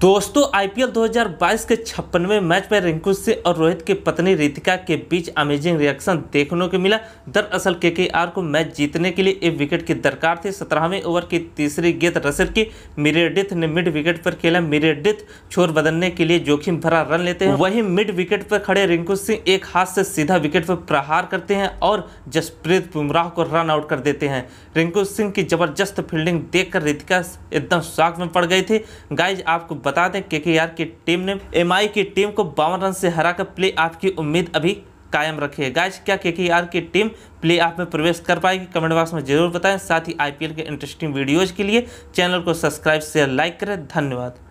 दोस्तों आईपीएल 2022 के छप्पनवे मैच में रिंकू सिंह और रोहित की पत्नी रितिका के बीच अमेजिंग रिएक्शन देखने को मिला दरअसल के के आर को मैच जीतने के लिए एक विकेट की दरकार थी सत्रहवें ओवर की तीसरी गेंद रसर की मिरेडिथ ने मिड विकेट पर खेला मिरेडिथ छोर बदलने के लिए जोखिम भरा रन लेते हैं वहीं मिड विकेट पर खड़े रिंकू सिंह एक हाथ से सीधा विकेट पर प्रहार करते हैं और जसप्रीत बुमराह को रन आउट कर देते हैं रिंकू सिंह की जबरदस्त फील्डिंग देखकर रितिका एकदम शॉक में पड़ गई थी गाइज आपको बता दें के के आर की टीम ने एम की टीम को बावन रन से हरा कर प्ले ऑफ की उम्मीद अभी कायम रखी है गाइज क्या के के आर की टीम प्ले ऑफ में प्रवेश कर पाएगी कमेंट बॉक्स में जरूर बताएं साथ ही आईपीएल के इंटरेस्टिंग वीडियोज़ के लिए चैनल को सब्सक्राइब शेयर लाइक करें धन्यवाद